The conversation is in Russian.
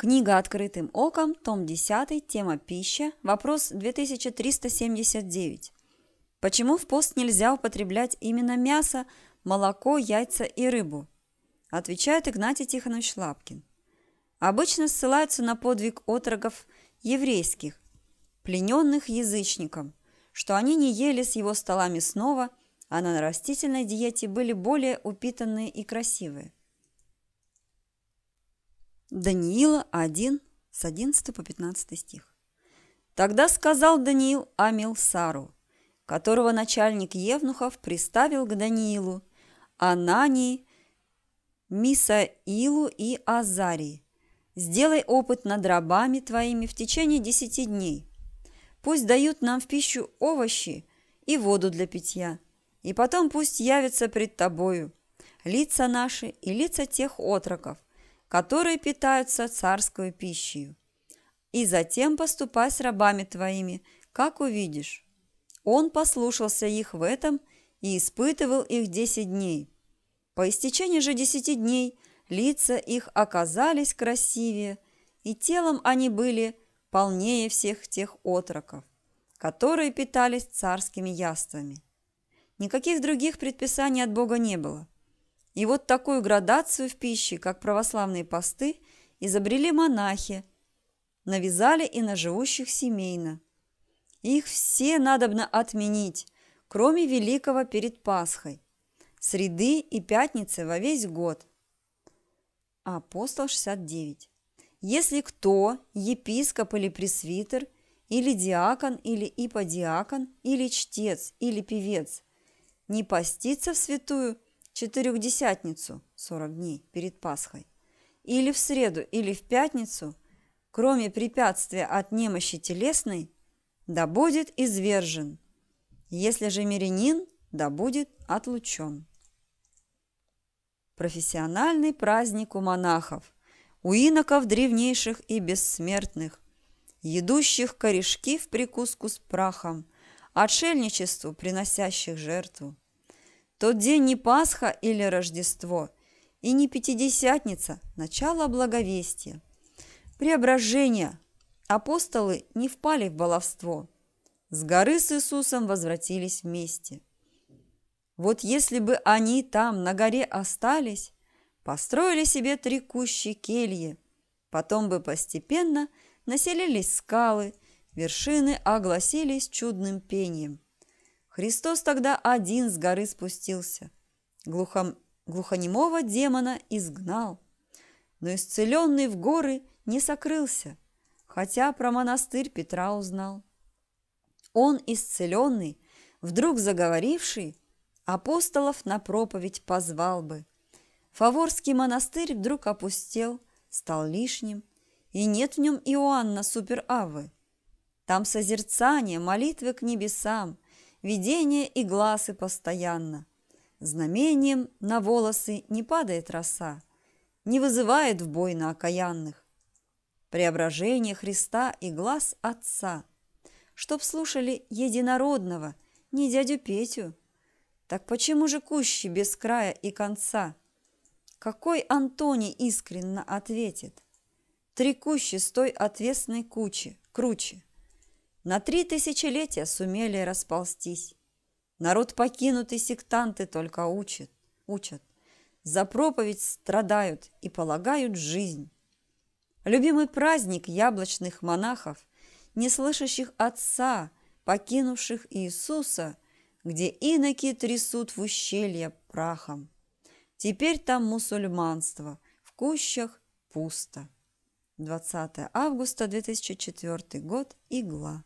Книга «Открытым оком», том 10, тема «Пища», вопрос 2379. Почему в пост нельзя употреблять именно мясо, молоко, яйца и рыбу? Отвечает Игнатий Тихонович Лапкин. Обычно ссылаются на подвиг отрогов еврейских, плененных язычником, что они не ели с его столами снова, а на растительной диете были более упитанные и красивые. Даниила 1, с 11 по 15 стих. Тогда сказал Даниил Амилсару, которого начальник Евнухов приставил к Даниилу, Анании, Мисаилу и Азарии. Сделай опыт над рабами твоими в течение десяти дней. Пусть дают нам в пищу овощи и воду для питья, и потом пусть явятся пред тобою лица наши и лица тех отроков, которые питаются царскую пищей. И затем поступай с рабами твоими, как увидишь. Он послушался их в этом и испытывал их десять дней. По истечении же десяти дней лица их оказались красивее, и телом они были полнее всех тех отроков, которые питались царскими яствами. Никаких других предписаний от Бога не было – и вот такую градацию в пище, как православные посты, изобрели монахи, навязали и на живущих семейно. Их все надобно отменить, кроме великого перед Пасхой, среды и пятницы во весь год. Апостол 69. Если кто, епископ или пресвитер, или диакон, или иподиакон, или чтец, или певец, не постится в святую – четырехдесятницу, 40 дней перед Пасхой, или в среду, или в пятницу, кроме препятствия от немощи телесной, да будет извержен. Если же мирянин, да будет отлучен. Профессиональный праздник у монахов, у иноков древнейших и бессмертных, едущих корешки в прикуску с прахом, отшельничеству приносящих жертву. Тот день не Пасха или Рождество, и не Пятидесятница, начало благовестия. Преображение. Апостолы не впали в баловство. С горы с Иисусом возвратились вместе. Вот если бы они там на горе остались, построили себе три кущи кельи, потом бы постепенно населились скалы, вершины огласились чудным пением – Христос тогда один с горы спустился. Глухом... Глухонемого демона изгнал. Но исцеленный в горы не сокрылся, хотя про монастырь Петра узнал. Он, исцеленный, вдруг заговоривший, апостолов на проповедь позвал бы. Фаворский монастырь вдруг опустел, стал лишним, и нет в нем Иоанна Суперавы. Там созерцание, молитвы к небесам, видение и глазы постоянно. Знамением на волосы не падает роса, не вызывает в бой на окаянных. Преображение Христа и глаз Отца, чтоб слушали единородного, не дядю Петю. Так почему же кущи без края и конца? Какой Антоний искренно ответит? Три кущи с той ответственной кучи, круче – на три тысячелетия сумели расползтись. Народ покинутый сектанты только учат, учат. За проповедь страдают и полагают жизнь. Любимый праздник яблочных монахов, не слышащих Отца, покинувших Иисуса, где иноки трясут в ущелье прахом. Теперь там мусульманство, в кущах пусто. 20 августа 2004 год, Игла.